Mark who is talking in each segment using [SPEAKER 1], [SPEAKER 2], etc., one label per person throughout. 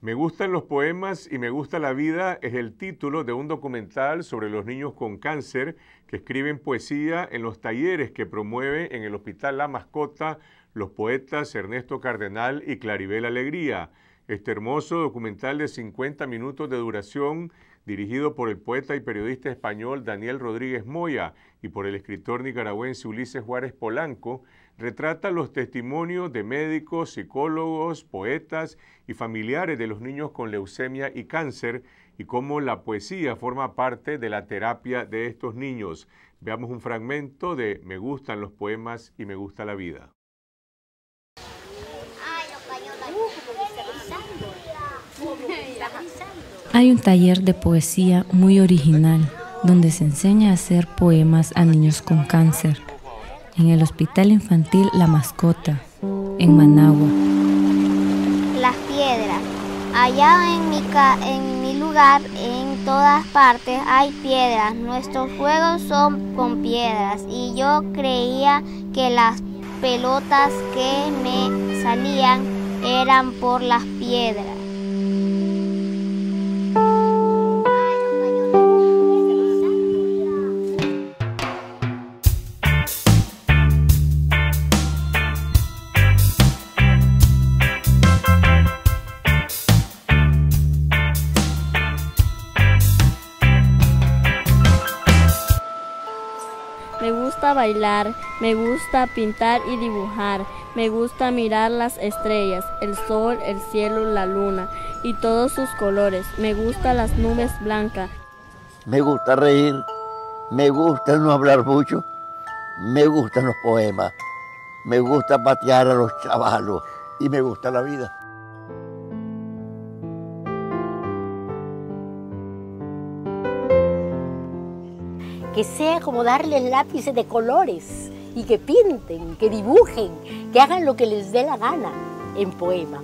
[SPEAKER 1] Me gustan los poemas y me gusta la vida es el título de un documental sobre los niños con cáncer que escriben poesía en los talleres que promueve en el Hospital La Mascota los poetas Ernesto Cardenal y Claribel Alegría. Este hermoso documental de 50 minutos de duración, dirigido por el poeta y periodista español Daniel Rodríguez Moya y por el escritor nicaragüense Ulises Juárez Polanco, retrata los testimonios de médicos, psicólogos, poetas y familiares de los niños con leucemia y cáncer y cómo la poesía forma parte de la terapia de estos niños. Veamos un fragmento de Me gustan los poemas y me gusta la vida.
[SPEAKER 2] Hay un taller de poesía muy original donde se enseña a hacer poemas a niños con cáncer, en el Hospital Infantil La Mascota, en Managua.
[SPEAKER 1] Las piedras. Allá en mi, lugar, en todas partes, hay piedras. Nuestros juegos son con piedras y yo creía que las pelotas que me salían eran por las piedras.
[SPEAKER 3] Me gusta bailar, me gusta pintar y dibujar, me gusta mirar las estrellas, el sol, el cielo, la luna y todos sus colores. Me gusta las nubes blancas.
[SPEAKER 1] Me gusta reír, me gusta no hablar mucho, me gustan los poemas, me gusta patear a los chavalos y me gusta la vida.
[SPEAKER 3] que sea como darles lápices de colores y que pinten, que dibujen, que hagan lo que les dé la gana en poema.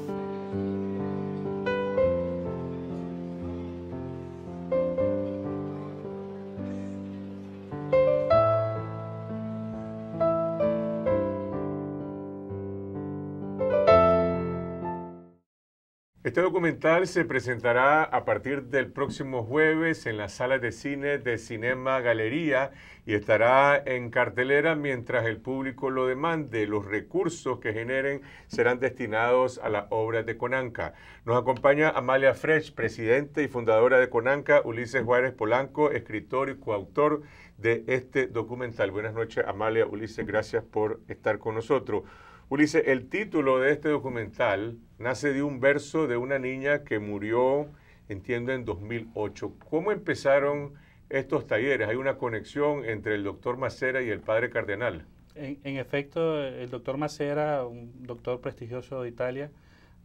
[SPEAKER 1] Este documental se presentará a partir del próximo jueves en las salas de cine de Cinema Galería y estará en cartelera mientras el público lo demande. Los recursos que generen serán destinados a las obras de Conanca. Nos acompaña Amalia Fresh, presidente y fundadora de Conanca, Ulises Juárez Polanco, escritor y coautor de este documental. Buenas noches, Amalia, Ulises, gracias por estar con nosotros. Ulises, el título de este documental nace de un verso de una niña que murió, entiendo, en 2008. ¿Cómo empezaron estos talleres? ¿Hay una conexión entre el doctor Macera y el padre cardenal? En,
[SPEAKER 2] efecto, el doctor Macera, un doctor prestigioso de Italia,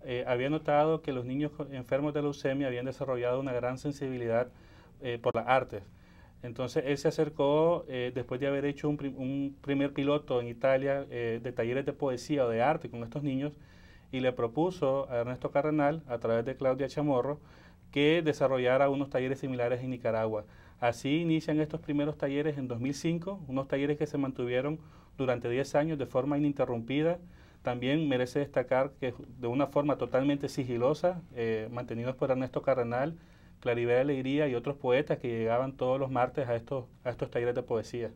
[SPEAKER 2] eh, había notado que los niños enfermos de leucemia habían desarrollado una gran sensibilidad eh, por las artes. Entonces él se acercó, eh, después de haber hecho un, primer piloto en Italia eh, de talleres de poesía o de arte con estos niños, y le propuso a Ernesto Cardenal, a través de Claudia Chamorro, que desarrollara unos talleres similares en Nicaragua. Así inician estos primeros talleres en 2005, unos talleres que se mantuvieron durante 10 años de forma ininterrumpida. También merece destacar que de una forma totalmente sigilosa, eh, mantenidos por Ernesto Cardenal, Claribel Alegría y otros poetas que llegaban todos los martes a estos, a estos talleres de poesía.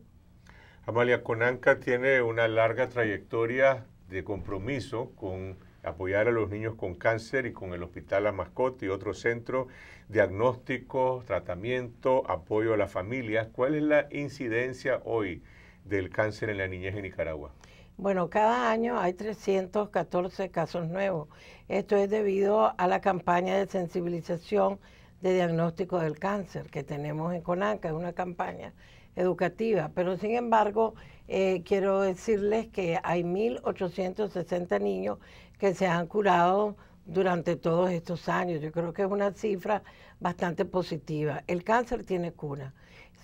[SPEAKER 1] Amalia Conanca tiene una larga trayectoria de compromiso con apoyar a los niños con cáncer y con el Hospital La Mascota y otros centros, diagnóstico, tratamiento, apoyo a las familias. ¿Cuál es la incidencia hoy del cáncer en la niñez en Nicaragua?
[SPEAKER 3] Bueno, cada año hay 314 casos nuevos. Esto es debido a la campaña de sensibilización de diagnóstico del cáncer que tenemos en Conanca, es una campaña educativa, pero sin embargo eh, quiero decirles que hay 1.860 niños que se han curado durante todos estos años. Yo creo que es una cifra bastante positiva. El cáncer tiene cura,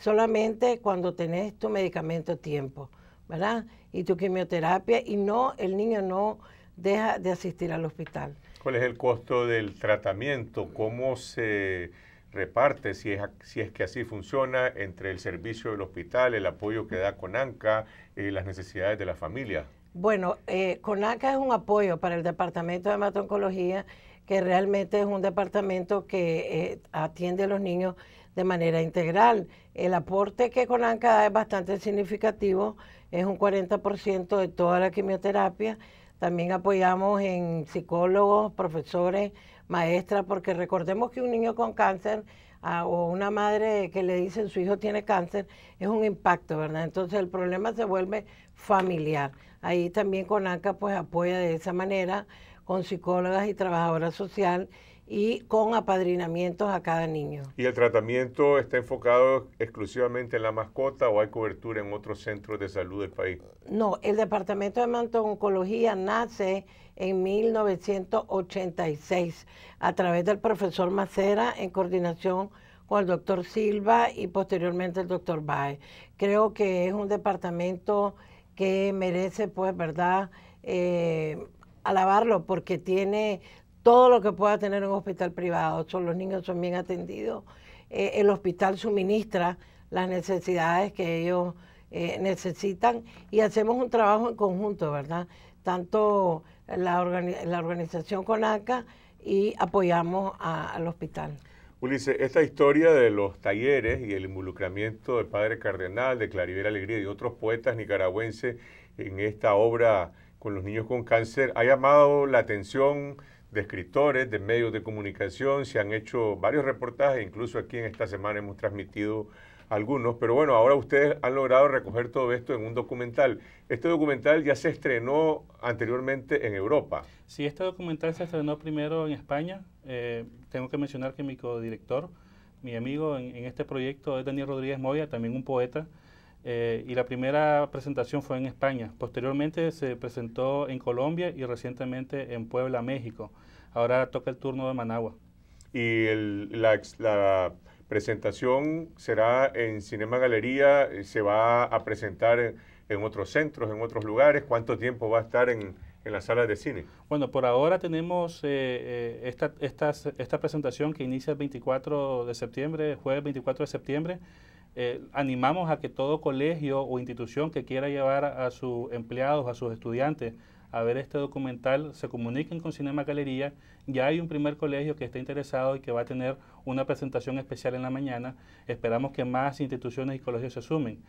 [SPEAKER 3] solamente cuando tenés tu medicamento a tiempo, ¿verdad? Y tu quimioterapia y no, el niño no deja de asistir al hospital.
[SPEAKER 1] ¿Cuál es el costo del tratamiento? ¿Cómo se reparte, si es, si es que así funciona, entre el servicio del hospital, el apoyo que da Conanca y eh, las necesidades de la familia?
[SPEAKER 3] Bueno, eh, Conanca es un apoyo para el Departamento de Hematoncología, que realmente es un departamento que eh, atiende a los niños de manera integral. El aporte que Conanca da es bastante significativo, es un 40% de toda la quimioterapia, también apoyamos en psicólogos, profesores, maestras, porque recordemos que un niño con cáncer ah, o una madre que le dicen su hijo tiene cáncer, es un impacto, ¿verdad? Entonces el problema se vuelve familiar. Ahí también CONACA pues apoya de esa manera con psicólogas y trabajadoras sociales y con apadrinamientos a cada niño.
[SPEAKER 1] ¿Y el tratamiento está enfocado exclusivamente en la mascota o hay cobertura en otros centros de salud del país?
[SPEAKER 3] No, el Departamento de Mantoncología nace en 1986 a través del profesor Macera en coordinación con el doctor Silva y posteriormente el doctor Baez. Creo que es un departamento que merece, pues, ¿verdad? Eh, alabarlo porque tiene todo lo que pueda tener un hospital privado. Son, los niños son bien atendidos. Eh, el hospital suministra las necesidades que ellos eh, necesitan y hacemos un trabajo en conjunto, ¿verdad? Tanto la, la organización CONACA y apoyamos al hospital.
[SPEAKER 1] Ulises, esta historia de los talleres y el involucramiento del padre cardenal, de Claribel Alegría y otros poetas nicaragüenses en esta obra con los niños con cáncer ha llamado la atención de escritores, de medios de comunicación, se han hecho varios reportajes, incluso aquí en esta semana hemos transmitido algunos, pero bueno, ahora ustedes han logrado recoger todo esto en un documental. Este documental ya se estrenó anteriormente en Europa.
[SPEAKER 2] Sí, este documental se estrenó primero en España. Eh, tengo que mencionar que mi codirector, mi amigo en, este proyecto es Daniel Rodríguez Moya, también un poeta. Eh, y la primera presentación fue en España. Posteriormente se presentó en Colombia y recientemente en Puebla, México. Ahora toca el turno de Managua.
[SPEAKER 1] ¿Y la, presentación será en Cinema Galería? Eh, ¿Se va a presentar en, otros centros, en otros lugares? ¿Cuánto tiempo va a estar en, en las salas de cine?
[SPEAKER 2] Bueno, por ahora tenemos eh, esta, esta, presentación que inicia el 24 de septiembre, jueves 24 de septiembre, eh, animamos a que todo colegio o institución que quiera llevar a sus empleados, a sus estudiantes, a ver este documental, se comuniquen con Cinema Galería. Ya hay un primer colegio que está interesado y que va a tener una presentación especial en la mañana. Esperamos que más instituciones y colegios se sumen.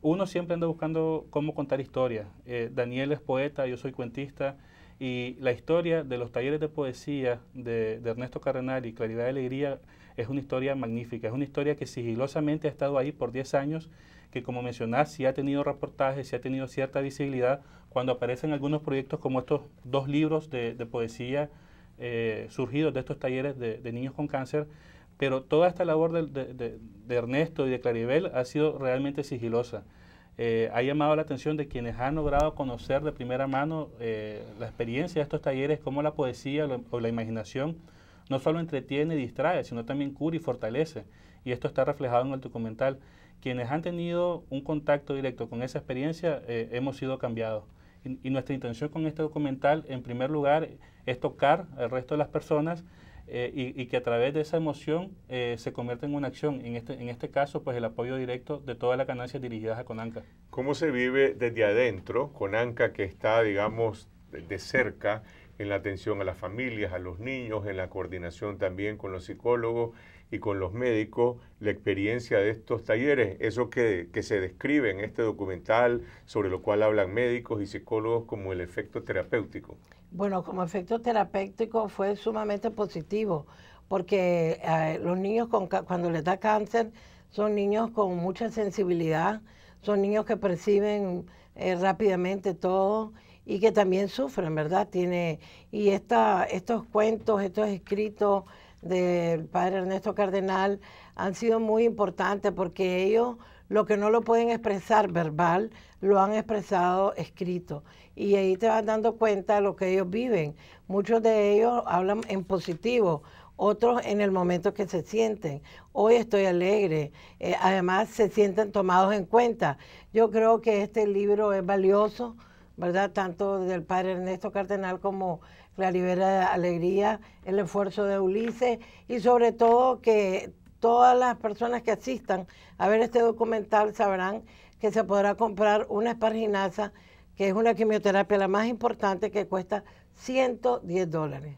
[SPEAKER 2] Uno siempre anda buscando cómo contar historias. Eh, Daniel es poeta, yo soy cuentista. Y la historia de los talleres de poesía de, de Ernesto Carrenal y Claridad de Alegría es una historia magnífica, es una historia que sigilosamente ha estado ahí por 10 años, que como mencionás, sí ha tenido reportajes, sí ha tenido cierta visibilidad cuando aparecen algunos proyectos como estos dos libros de, poesía eh, surgidos de estos talleres de, niños con cáncer, pero toda esta labor de, Ernesto y de Claribel ha sido realmente sigilosa. Eh, ha llamado la atención de quienes han logrado conocer de primera mano eh, la experiencia de estos talleres, como la poesía o la imaginación no solo entretiene y distrae, sino también cura y fortalece. Y esto está reflejado en el documental. Quienes han tenido un contacto directo con esa experiencia eh, hemos sido cambiados. Y, nuestra intención con este documental, en primer lugar, es tocar al resto de las personas eh, y, que a través de esa emoción eh, se convierta en una acción. En este, en este caso, pues el apoyo directo de todas las ganancias dirigidas a Conanca.
[SPEAKER 1] ¿Cómo se vive desde adentro, Conanca, que está, digamos, de cerca? en la atención a las familias, a los niños, en la coordinación también con los psicólogos y con los médicos, la experiencia de estos talleres, eso que, se describe en este documental, sobre lo cual hablan médicos y psicólogos como el efecto terapéutico.
[SPEAKER 3] Bueno, como efecto terapéutico fue sumamente positivo, porque eh, los niños cuando les da cáncer son niños con mucha sensibilidad, son niños que perciben eh, rápidamente todo y que también sufren, ¿verdad? Tiene, y esta, estos cuentos, estos escritos del padre Ernesto Cardenal han sido muy importantes porque ellos lo que no lo pueden expresar verbal, lo han expresado escrito. Y ahí te vas dando cuenta de lo que ellos viven. Muchos de ellos hablan en positivo, otros en el momento que se sienten. Hoy estoy alegre. Eh, además, se sienten tomados en cuenta. Yo creo que este libro es valioso ¿verdad? Tanto del padre Ernesto Cardenal como la de Alegría, el esfuerzo de Ulises y sobre todo que todas las personas que asistan a ver este documental sabrán que se podrá comprar una esparginasa, que es una quimioterapia la más importante que cuesta 110 dólares.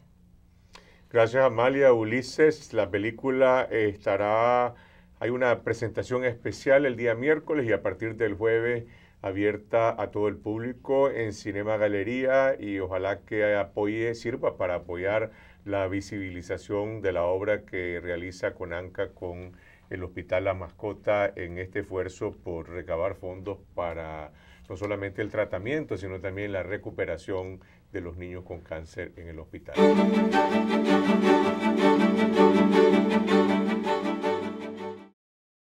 [SPEAKER 1] Gracias Amalia. Ulises, la película eh, estará, hay una presentación especial el día miércoles y a partir del jueves abierta a todo el público en Cinema Galería y ojalá que apoye, sirva para apoyar la visibilización de la obra que realiza Conanca con el Hospital La Mascota en este esfuerzo por recabar fondos para no solamente el tratamiento, sino también la recuperación de los niños con cáncer en el hospital.